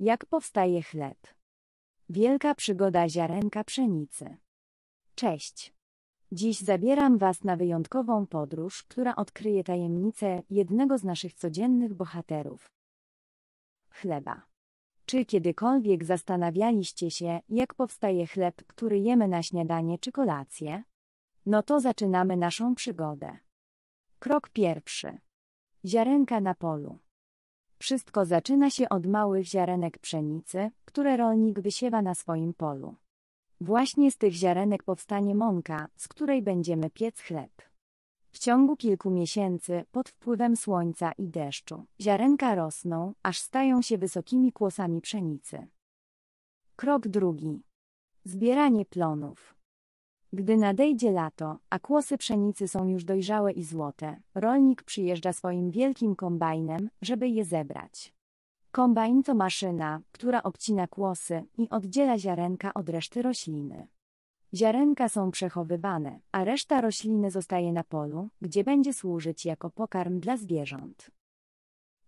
Jak powstaje chleb? Wielka przygoda ziarenka pszenicy. Cześć. Dziś zabieram Was na wyjątkową podróż, która odkryje tajemnicę jednego z naszych codziennych bohaterów. Chleba. Czy kiedykolwiek zastanawialiście się, jak powstaje chleb, który jemy na śniadanie czy kolację? No to zaczynamy naszą przygodę. Krok pierwszy. Ziarenka na polu. Wszystko zaczyna się od małych ziarenek pszenicy, które rolnik wysiewa na swoim polu. Właśnie z tych ziarenek powstanie mąka, z której będziemy piec chleb. W ciągu kilku miesięcy, pod wpływem słońca i deszczu, ziarenka rosną, aż stają się wysokimi kłosami pszenicy. Krok drugi. Zbieranie plonów. Gdy nadejdzie lato, a kłosy pszenicy są już dojrzałe i złote, rolnik przyjeżdża swoim wielkim kombajnem, żeby je zebrać. Kombajn to maszyna, która obcina kłosy i oddziela ziarenka od reszty rośliny. Ziarenka są przechowywane, a reszta rośliny zostaje na polu, gdzie będzie służyć jako pokarm dla zwierząt.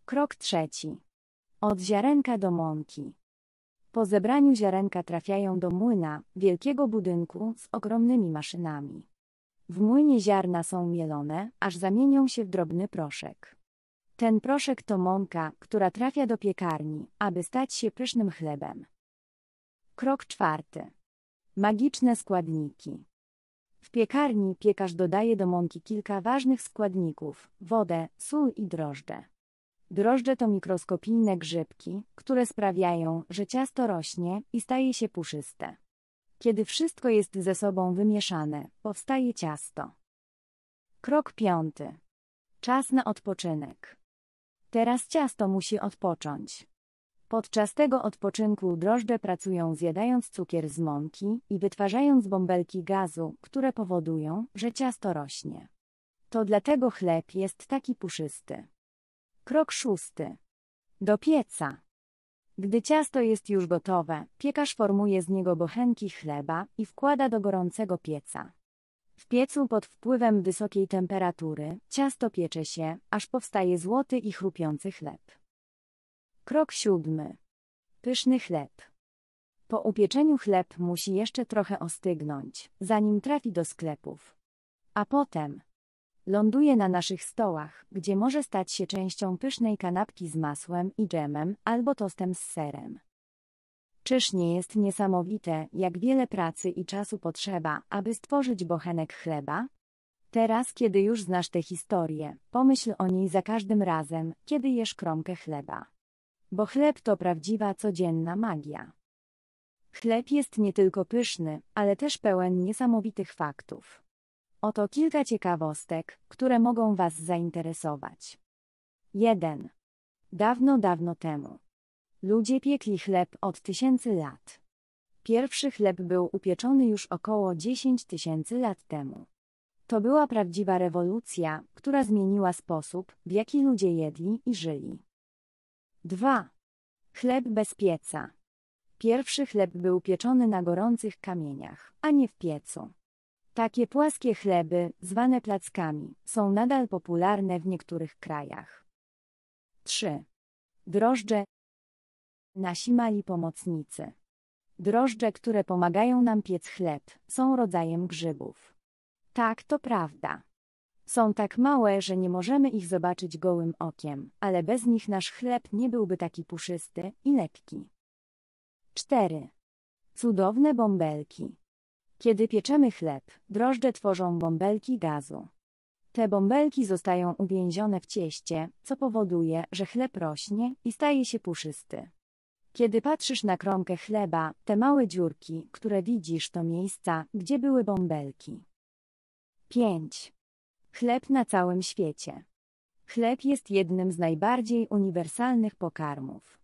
Krok trzeci. Od ziarenka do mąki. Po zebraniu ziarenka trafiają do młyna, wielkiego budynku z ogromnymi maszynami. W młynie ziarna są mielone, aż zamienią się w drobny proszek. Ten proszek to mąka, która trafia do piekarni, aby stać się pysznym chlebem. Krok czwarty. Magiczne składniki. W piekarni piekarz dodaje do mąki kilka ważnych składników: wodę, sól i drożdże. Drożdże to mikroskopijne grzybki, które sprawiają, że ciasto rośnie i staje się puszyste. Kiedy wszystko jest ze sobą wymieszane, powstaje ciasto. Krok piąty. Czas na odpoczynek. Teraz ciasto musi odpocząć. Podczas tego odpoczynku drożdże pracują zjadając cukier z mąki i wytwarzając bąbelki gazu, które powodują, że ciasto rośnie. To dlatego chleb jest taki puszysty. Krok szósty. Do pieca. Gdy ciasto jest już gotowe, piekarz formuje z niego bochenki chleba i wkłada do gorącego pieca. W piecu pod wpływem wysokiej temperatury ciasto piecze się, aż powstaje złoty i chrupiący chleb. Krok siódmy. Pyszny chleb. Po upieczeniu chleb musi jeszcze trochę ostygnąć, zanim trafi do sklepów. A potem Ląduje na naszych stołach, gdzie może stać się częścią pysznej kanapki z masłem i dżemem albo tostem z serem. Czyż nie jest niesamowite, jak wiele pracy i czasu potrzeba, aby stworzyć bochenek chleba? Teraz, kiedy już znasz tę historię, pomyśl o niej za każdym razem, kiedy jesz kromkę chleba. Bo chleb to prawdziwa codzienna magia. Chleb jest nie tylko pyszny, ale też pełen niesamowitych faktów. Oto kilka ciekawostek, które mogą Was zainteresować. 1. Dawno, dawno temu. Ludzie piekli chleb od tysięcy lat. Pierwszy chleb był upieczony już około 10 tysięcy lat temu. To była prawdziwa rewolucja, która zmieniła sposób, w jaki ludzie jedli i żyli. 2. Chleb bez pieca. Pierwszy chleb był pieczony na gorących kamieniach, a nie w piecu. Takie płaskie chleby, zwane plackami, są nadal popularne w niektórych krajach. 3. Drożdże Nasi mali pomocnicy. Drożdże, które pomagają nam piec chleb, są rodzajem grzybów. Tak, to prawda. Są tak małe, że nie możemy ich zobaczyć gołym okiem, ale bez nich nasz chleb nie byłby taki puszysty i lekki. 4. Cudowne bąbelki. Kiedy pieczemy chleb, drożdże tworzą bąbelki gazu. Te bąbelki zostają uwięzione w cieście, co powoduje, że chleb rośnie i staje się puszysty. Kiedy patrzysz na kromkę chleba, te małe dziurki, które widzisz, to miejsca, gdzie były bąbelki. 5. Chleb na całym świecie. Chleb jest jednym z najbardziej uniwersalnych pokarmów.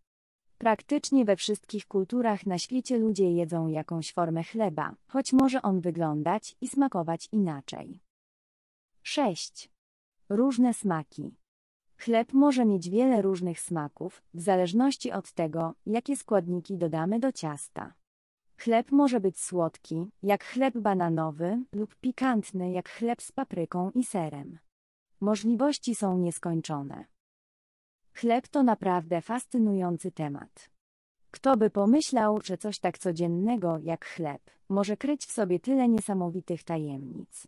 Praktycznie we wszystkich kulturach na świecie ludzie jedzą jakąś formę chleba, choć może on wyglądać i smakować inaczej. 6. Różne smaki. Chleb może mieć wiele różnych smaków, w zależności od tego, jakie składniki dodamy do ciasta. Chleb może być słodki, jak chleb bananowy, lub pikantny, jak chleb z papryką i serem. Możliwości są nieskończone. Chleb to naprawdę fascynujący temat. Kto by pomyślał, że coś tak codziennego jak chleb może kryć w sobie tyle niesamowitych tajemnic?